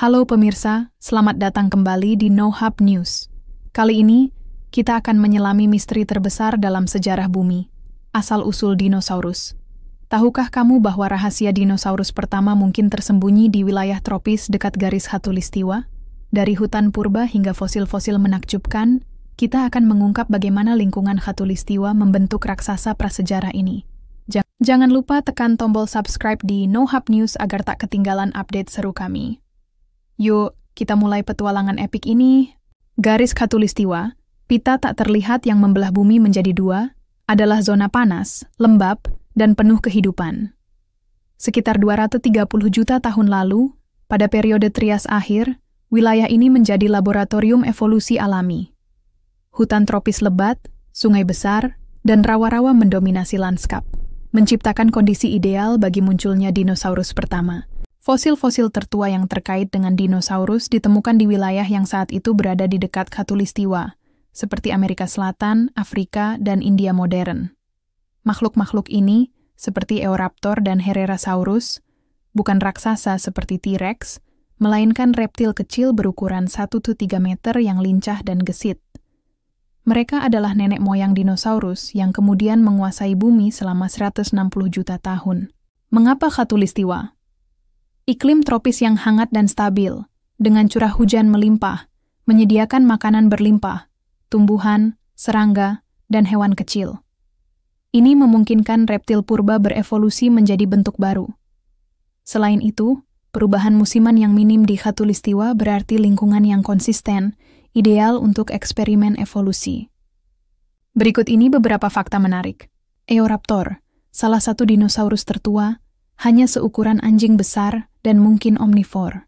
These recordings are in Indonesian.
Halo pemirsa, selamat datang kembali di No Hub News. Kali ini, kita akan menyelami misteri terbesar dalam sejarah bumi, asal-usul dinosaurus. Tahukah kamu bahwa rahasia dinosaurus pertama mungkin tersembunyi di wilayah tropis dekat garis Hatulistiwa? Dari hutan purba hingga fosil-fosil menakjubkan, kita akan mengungkap bagaimana lingkungan Hatulistiwa membentuk raksasa prasejarah ini. Jangan lupa tekan tombol subscribe di No Hub News agar tak ketinggalan update seru kami. Yuk, kita mulai petualangan epik ini. Garis katulistiwa, pita tak terlihat yang membelah bumi menjadi dua, adalah zona panas, lembab, dan penuh kehidupan. Sekitar 230 juta tahun lalu, pada periode Trias akhir, wilayah ini menjadi laboratorium evolusi alami. Hutan tropis lebat, sungai besar, dan rawa-rawa mendominasi lanskap, menciptakan kondisi ideal bagi munculnya dinosaurus pertama. Fosil-fosil tertua yang terkait dengan dinosaurus ditemukan di wilayah yang saat itu berada di dekat Katulistiwa, seperti Amerika Selatan, Afrika, dan India modern. Makhluk-makhluk ini, seperti Eoraptor dan Herrerasaurus, bukan raksasa seperti T-Rex, melainkan reptil kecil berukuran 1-3 meter yang lincah dan gesit. Mereka adalah nenek moyang dinosaurus yang kemudian menguasai bumi selama 160 juta tahun. Mengapa Katulistiwa? Iklim tropis yang hangat dan stabil, dengan curah hujan melimpah, menyediakan makanan berlimpah, tumbuhan, serangga, dan hewan kecil. Ini memungkinkan reptil purba berevolusi menjadi bentuk baru. Selain itu, perubahan musiman yang minim di khatulistiwa berarti lingkungan yang konsisten, ideal untuk eksperimen evolusi. Berikut ini beberapa fakta menarik. Eoraptor, salah satu dinosaurus tertua, hanya seukuran anjing besar dan mungkin omnivor.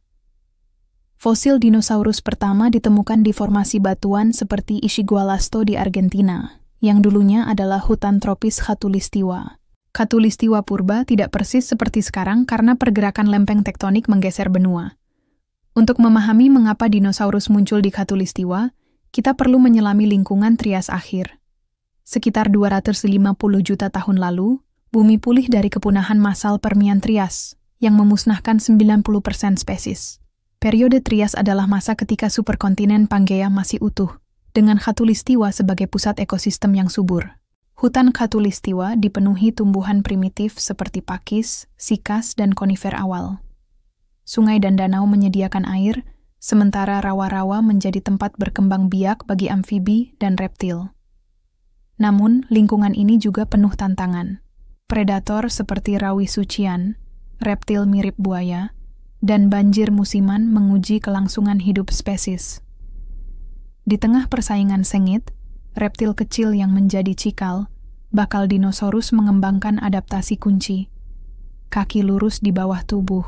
Fosil dinosaurus pertama ditemukan di formasi batuan seperti Ishigualasto di Argentina, yang dulunya adalah hutan tropis Katulistiwa. Khatulistiwa purba tidak persis seperti sekarang karena pergerakan lempeng tektonik menggeser benua. Untuk memahami mengapa dinosaurus muncul di Katulistiwa, kita perlu menyelami lingkungan Trias akhir. Sekitar 250 juta tahun lalu, bumi pulih dari kepunahan massal Permian Trias, yang memusnahkan 90% spesies. Periode Trias adalah masa ketika superkontinen Pangea masih utuh, dengan khatulistiwa sebagai pusat ekosistem yang subur. Hutan khatulistiwa dipenuhi tumbuhan primitif seperti pakis, sikas, dan konifer awal. Sungai dan danau menyediakan air, sementara rawa-rawa menjadi tempat berkembang biak bagi amfibi dan reptil. Namun, lingkungan ini juga penuh tantangan Predator seperti rawi sucian, reptil mirip buaya, dan banjir musiman menguji kelangsungan hidup spesies. Di tengah persaingan sengit, reptil kecil yang menjadi cikal, bakal dinosaurus mengembangkan adaptasi kunci. Kaki lurus di bawah tubuh.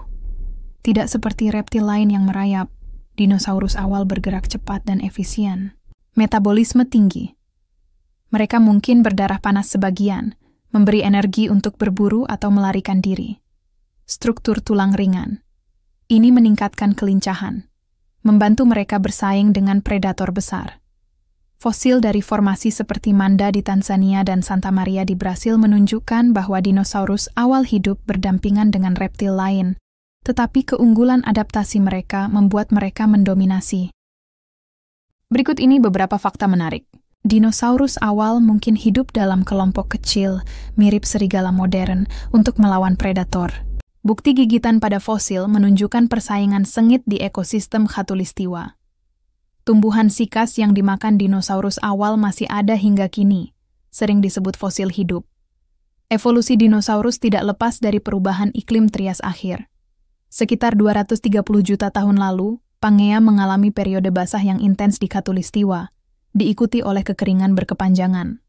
Tidak seperti reptil lain yang merayap, dinosaurus awal bergerak cepat dan efisien. Metabolisme tinggi. Mereka mungkin berdarah panas sebagian, memberi energi untuk berburu atau melarikan diri. Struktur tulang ringan. Ini meningkatkan kelincahan, membantu mereka bersaing dengan predator besar. Fosil dari formasi seperti Manda di Tanzania dan Santa Maria di Brasil menunjukkan bahwa dinosaurus awal hidup berdampingan dengan reptil lain, tetapi keunggulan adaptasi mereka membuat mereka mendominasi. Berikut ini beberapa fakta menarik. Dinosaurus awal mungkin hidup dalam kelompok kecil, mirip serigala modern, untuk melawan predator. Bukti gigitan pada fosil menunjukkan persaingan sengit di ekosistem khatulistiwa. Tumbuhan sikas yang dimakan dinosaurus awal masih ada hingga kini, sering disebut fosil hidup. Evolusi dinosaurus tidak lepas dari perubahan iklim Trias akhir. Sekitar 230 juta tahun lalu, Pangea mengalami periode basah yang intens di Katulistiwa diikuti oleh kekeringan berkepanjangan.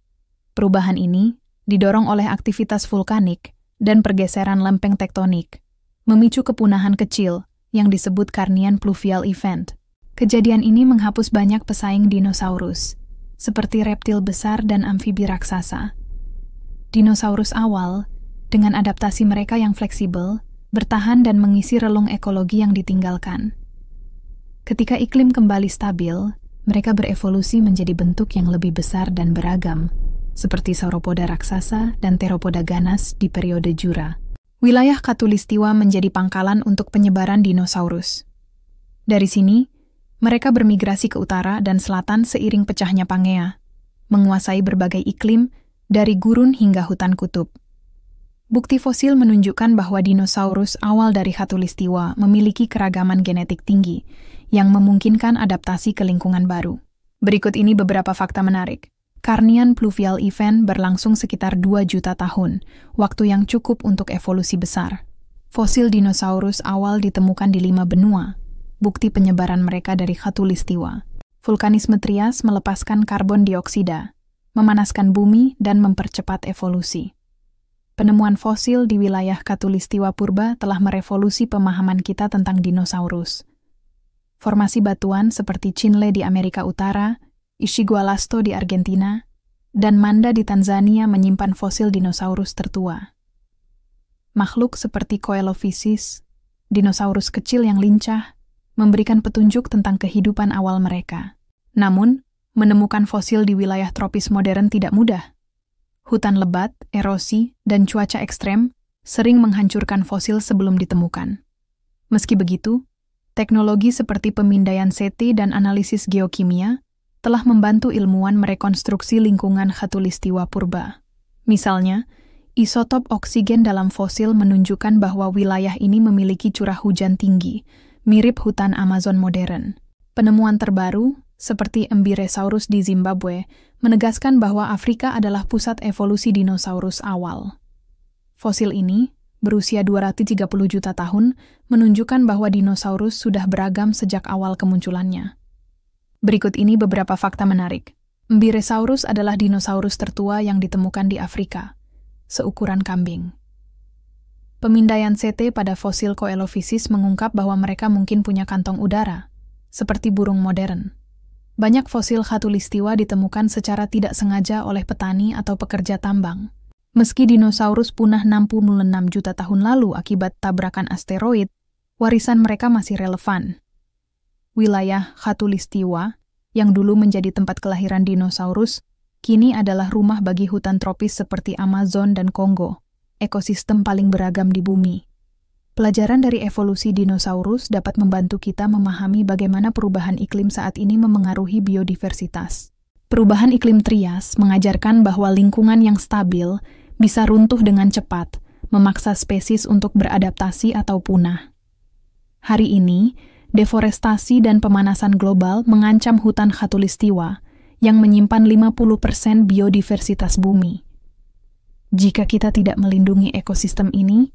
Perubahan ini didorong oleh aktivitas vulkanik dan pergeseran lempeng tektonik, memicu kepunahan kecil yang disebut Carnian Pluvial Event. Kejadian ini menghapus banyak pesaing dinosaurus, seperti reptil besar dan amfibi raksasa. Dinosaurus awal, dengan adaptasi mereka yang fleksibel, bertahan dan mengisi relung ekologi yang ditinggalkan. Ketika iklim kembali stabil, mereka berevolusi menjadi bentuk yang lebih besar dan beragam, seperti sauropoda raksasa dan teropoda ganas di periode Jura. Wilayah Katulistiwa menjadi pangkalan untuk penyebaran dinosaurus. Dari sini, mereka bermigrasi ke utara dan selatan seiring pecahnya Pangea, menguasai berbagai iklim dari gurun hingga hutan kutub. Bukti fosil menunjukkan bahwa dinosaurus awal dari Katulistiwa memiliki keragaman genetik tinggi, yang memungkinkan adaptasi ke lingkungan baru. Berikut ini beberapa fakta menarik. Karnian Pluvial Event berlangsung sekitar 2 juta tahun, waktu yang cukup untuk evolusi besar. Fosil dinosaurus awal ditemukan di lima benua, bukti penyebaran mereka dari khatulistiwa. Vulkanisme Trias melepaskan karbon dioksida, memanaskan bumi dan mempercepat evolusi. Penemuan fosil di wilayah Katulistiwa purba telah merevolusi pemahaman kita tentang dinosaurus formasi batuan seperti Chinle di Amerika Utara, Ishigualasto di Argentina, dan Manda di Tanzania menyimpan fosil dinosaurus tertua. Makhluk seperti Coelophysis, dinosaurus kecil yang lincah, memberikan petunjuk tentang kehidupan awal mereka. Namun, menemukan fosil di wilayah tropis modern tidak mudah. Hutan lebat, erosi, dan cuaca ekstrem sering menghancurkan fosil sebelum ditemukan. Meski begitu, Teknologi seperti pemindaian CT dan analisis geokimia telah membantu ilmuwan merekonstruksi lingkungan khatulistiwa purba. Misalnya, isotop oksigen dalam fosil menunjukkan bahwa wilayah ini memiliki curah hujan tinggi, mirip hutan Amazon modern. Penemuan terbaru, seperti Embiresaurus di Zimbabwe, menegaskan bahwa Afrika adalah pusat evolusi dinosaurus awal. Fosil ini berusia 230 juta tahun menunjukkan bahwa dinosaurus sudah beragam sejak awal kemunculannya. Berikut ini beberapa fakta menarik. Mbiresaurus adalah dinosaurus tertua yang ditemukan di Afrika, seukuran kambing. Pemindaian CT pada fosil Coelophysis mengungkap bahwa mereka mungkin punya kantong udara, seperti burung modern. Banyak fosil khatulistiwa ditemukan secara tidak sengaja oleh petani atau pekerja tambang. Meski dinosaurus punah 66 juta tahun lalu akibat tabrakan asteroid, warisan mereka masih relevan. Wilayah Khatulistiwa, yang dulu menjadi tempat kelahiran dinosaurus, kini adalah rumah bagi hutan tropis seperti Amazon dan Kongo, ekosistem paling beragam di bumi. Pelajaran dari evolusi dinosaurus dapat membantu kita memahami bagaimana perubahan iklim saat ini memengaruhi biodiversitas. Perubahan iklim Trias mengajarkan bahwa lingkungan yang stabil bisa runtuh dengan cepat, memaksa spesies untuk beradaptasi atau punah. Hari ini, deforestasi dan pemanasan global mengancam hutan khatulistiwa yang menyimpan 50% biodiversitas bumi. Jika kita tidak melindungi ekosistem ini,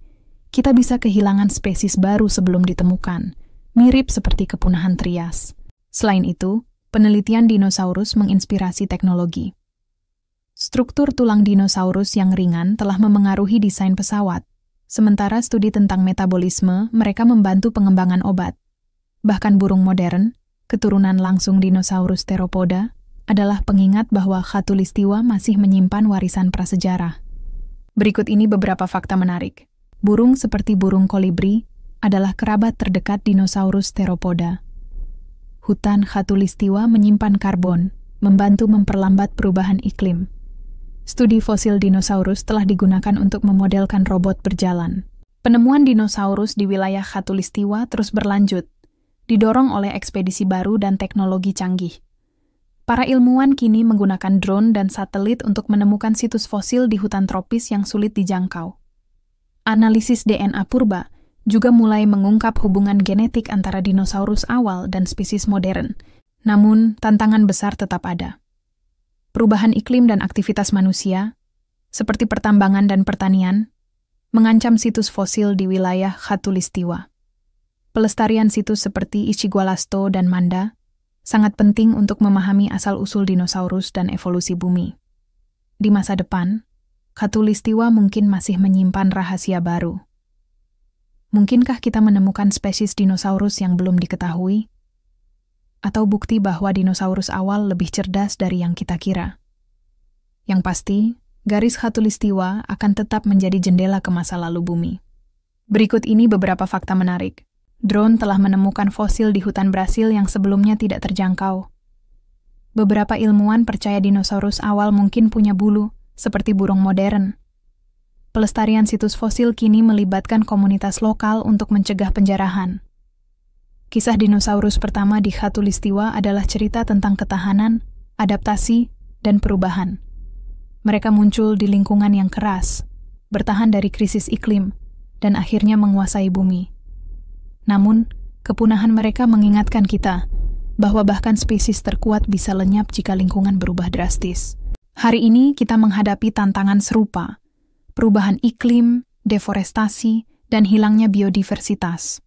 kita bisa kehilangan spesies baru sebelum ditemukan, mirip seperti kepunahan Trias. Selain itu, penelitian dinosaurus menginspirasi teknologi. Struktur tulang dinosaurus yang ringan telah memengaruhi desain pesawat. Sementara studi tentang metabolisme, mereka membantu pengembangan obat. Bahkan burung modern, keturunan langsung dinosaurus teropoda, adalah pengingat bahwa khatulistiwa masih menyimpan warisan prasejarah. Berikut ini beberapa fakta menarik. Burung seperti burung kolibri adalah kerabat terdekat dinosaurus teropoda. Hutan khatulistiwa menyimpan karbon, membantu memperlambat perubahan iklim. Studi fosil dinosaurus telah digunakan untuk memodelkan robot berjalan. Penemuan dinosaurus di wilayah Khatulistiwa terus berlanjut, didorong oleh ekspedisi baru dan teknologi canggih. Para ilmuwan kini menggunakan drone dan satelit untuk menemukan situs fosil di hutan tropis yang sulit dijangkau. Analisis DNA purba juga mulai mengungkap hubungan genetik antara dinosaurus awal dan spesies modern. Namun, tantangan besar tetap ada perubahan iklim dan aktivitas manusia, seperti pertambangan dan pertanian, mengancam situs fosil di wilayah Khatulistiwa. Pelestarian situs seperti Ichigualasto dan Manda sangat penting untuk memahami asal-usul dinosaurus dan evolusi bumi. Di masa depan, Khatulistiwa mungkin masih menyimpan rahasia baru. Mungkinkah kita menemukan spesies dinosaurus yang belum diketahui? atau bukti bahwa dinosaurus awal lebih cerdas dari yang kita kira. Yang pasti, garis khatulistiwa akan tetap menjadi jendela ke masa lalu bumi. Berikut ini beberapa fakta menarik. Drone telah menemukan fosil di hutan Brasil yang sebelumnya tidak terjangkau. Beberapa ilmuwan percaya dinosaurus awal mungkin punya bulu, seperti burung modern. Pelestarian situs fosil kini melibatkan komunitas lokal untuk mencegah penjarahan. Kisah dinosaurus pertama di Khatulistiwa adalah cerita tentang ketahanan, adaptasi, dan perubahan. Mereka muncul di lingkungan yang keras, bertahan dari krisis iklim, dan akhirnya menguasai bumi. Namun, kepunahan mereka mengingatkan kita bahwa bahkan spesies terkuat bisa lenyap jika lingkungan berubah drastis. Hari ini kita menghadapi tantangan serupa, perubahan iklim, deforestasi, dan hilangnya biodiversitas.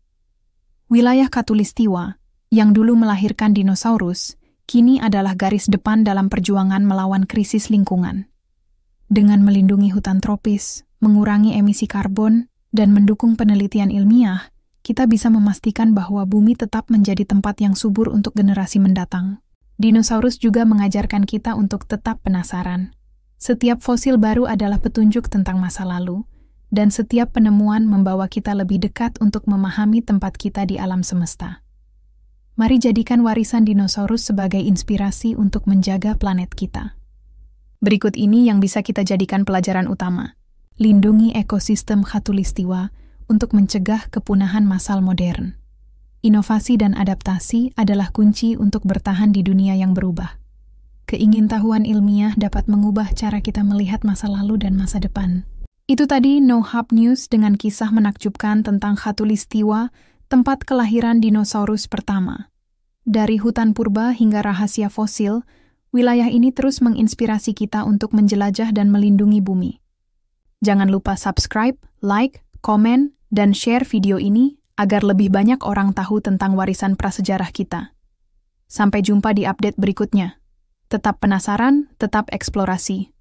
Wilayah Katulistiwa, yang dulu melahirkan dinosaurus, kini adalah garis depan dalam perjuangan melawan krisis lingkungan. Dengan melindungi hutan tropis, mengurangi emisi karbon, dan mendukung penelitian ilmiah, kita bisa memastikan bahwa bumi tetap menjadi tempat yang subur untuk generasi mendatang. Dinosaurus juga mengajarkan kita untuk tetap penasaran. Setiap fosil baru adalah petunjuk tentang masa lalu, dan setiap penemuan membawa kita lebih dekat untuk memahami tempat kita di alam semesta. Mari jadikan warisan dinosaurus sebagai inspirasi untuk menjaga planet kita. Berikut ini yang bisa kita jadikan pelajaran utama. Lindungi ekosistem khatulistiwa untuk mencegah kepunahan massal modern. Inovasi dan adaptasi adalah kunci untuk bertahan di dunia yang berubah. Keingintahuan ilmiah dapat mengubah cara kita melihat masa lalu dan masa depan. Itu tadi No Hub News dengan kisah menakjubkan tentang Khatulistiwa, tempat kelahiran dinosaurus pertama. Dari hutan purba hingga rahasia fosil, wilayah ini terus menginspirasi kita untuk menjelajah dan melindungi bumi. Jangan lupa subscribe, like, komen, dan share video ini agar lebih banyak orang tahu tentang warisan prasejarah kita. Sampai jumpa di update berikutnya. Tetap penasaran, tetap eksplorasi.